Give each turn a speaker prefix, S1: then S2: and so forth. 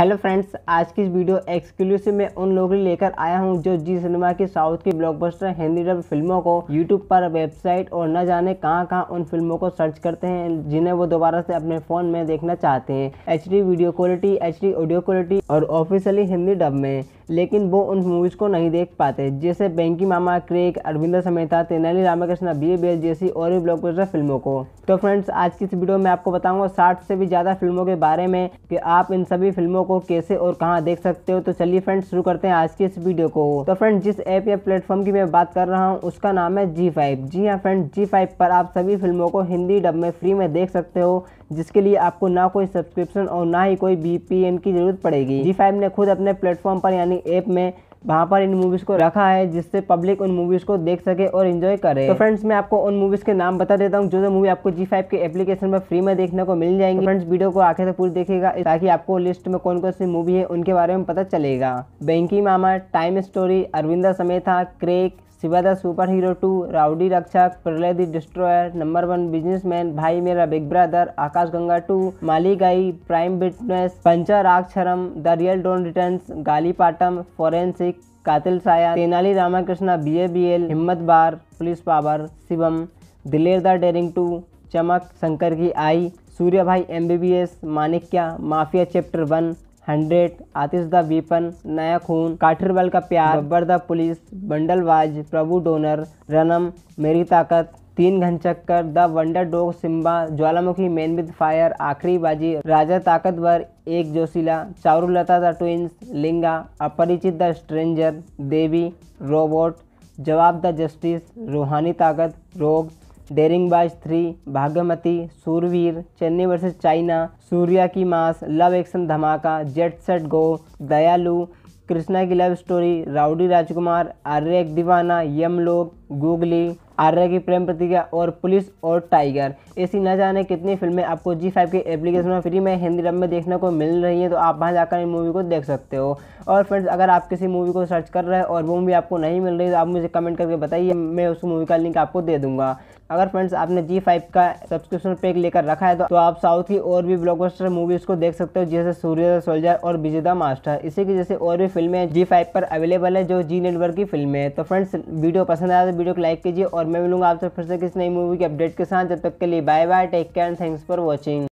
S1: hello friends आज की इस वीडियो एक्सक्लूसिव में उन लोगों के लेकर आया हूं जो जी सिनेमा की साउथ की ब्लॉकबस्टर हिंदी डब फिल्मों को यूट्यूब पर वेबसाइट और न जाने कहां कहां उन फिल्मों को सर्च करते हैं जिन्हें वो दोबारा से अपने फ़ोन में देखना चाहते हैं H video quality H audio quality और ऑफिशियली हिंदी डब में लेकिन वो उन मूवीज़ को नहीं देख पाते जैसे Venky Mama Krack Aravinda Sametha Tenali Ramakrishna B B जैसी और भी ब्लॉकबस्टर फिल्मों को तो फ्रेंड्स आज की इस वीडियो में आपको बताऊंगा साठ से भी ज़्यादा फिल्मों के बारे में कि आप इन सभी फिल्मों को कैसे और कहाँ देख सकते हो तो चलिए फ्रेंड्स शुरू करते हैं आज की इस वीडियो को तो फ्रेंड जिस ऐप या प्लेटफॉर्म की मैं बात कर रहा हूँ उसका नाम है जी फाइव जी हाँ फ्रेंड जी फाइव पर आप सभी फिल्मों को हिंदी डब में फ्री में देख सकते हो जिसके लिए आपको ना कोई सब्सक्रिप्शन और ना ही कोई बी की जरूरत पड़ेगी जी फाइव ने खुद अपने प्लेटफॉर्म पर यानी ऐप में वहाँ पर इन मूवीज़ को रखा है जिससे पब्लिक उन मूवीज़ को देख सके और इन्जॉय करे तो फ्रेंड्स मैं आपको उन मूवीज़ के नाम बता देता हूँ जो जो मूवी आपको जी फाइव के एप्लीकेशन पर फ्री में देखने को मिल जाएंगी फ्रेंड्स वीडियो तो को आखिर तक पूरी देखेगा ताकि आपको लिस्ट में कौन कौन सी मूवी है उनके बारे में पता चलेगा Venky Mama time story Aravinda Sametha crack Shiva the super hero two rowdy Rakshak Pralay destroyer number one businessman Bhai Mera big brother Akash Ganga two Maaligai prime witness Pancharaksharam the real don't return Gaalipatam forensic कातिल साया Tenali Ramakrishna B A B L हिम्मत बार पुलिस पावर शिवम दिलेर द डेरिंग टू चमक शंकर की आई सूर्य भाई M B B S मानिक्या mafia chapter one hundred Aatish the weapon नया खून काठरबल का प्यार गब्बर द पुलिस बंडलबाज प्रभु डोनर रनम मेरी ताकत तीन घन चक्कर द वंडर डोग सिम्बा ज्वालामुखी मैन विद फायर आखिरी बाजी राजा ताकतवर एक जोशीला चारुलता द ट्विंस लिंगा अपरिचित द स्ट्रेंजर देवी रोबोट जवाब द जस्टिस रूहानी ताकत रोग डेरिंगबाज थ्री भागमती सूरवीर चेन्नई वर्सेस चाइना सूर्या की मास लव एक्शन धमाका जेट सेट गो दयालु कृष्णा की love story rowdy Rajkumar Arya एक दीवाना लोग गूगली आर्य की प्रेम प्रतिज्ञा और पुलिस और टाइगर ऐसी न जाने कितनी फिल्में आपको जी फाइव के एप्लीकेशन में फ्री में हिंदी डब में देखने को मिल रही हैं तो आप वहाँ जाकर इन मूवी को देख सकते हो और फ्रेंड्स अगर आप किसी मूवी को सर्च कर रहे हैं और वो मूवी आपको नहीं मिल रही तो आप मुझे कमेंट करके बताइए मैं उस मूवी का लिंक आपको दे दूँगा अगर फ्रेंड्स आपने जी फाइव का सब्सक्रिप्शन पैक लेकर रखा है तो, तो आप साउथ की और भी ब्लॉकबस्टर मूवीज को देख सकते हो जैसे सूर्य सोल्जर और विजेता मास्टर इसी की जैसे और भी फिल्में जी फाइव पर अवेलेबल है जो जी नेटवर्क की फिल्में है तो फ्रेंड्स वीडियो पसंद आया तो वीडियो को लाइक कीजिए और मैं मिलूंगा आपसे फिर से किसी नई मूवी की अपडेट के साथ जब तक के लिए bye bye take care and thanks for watching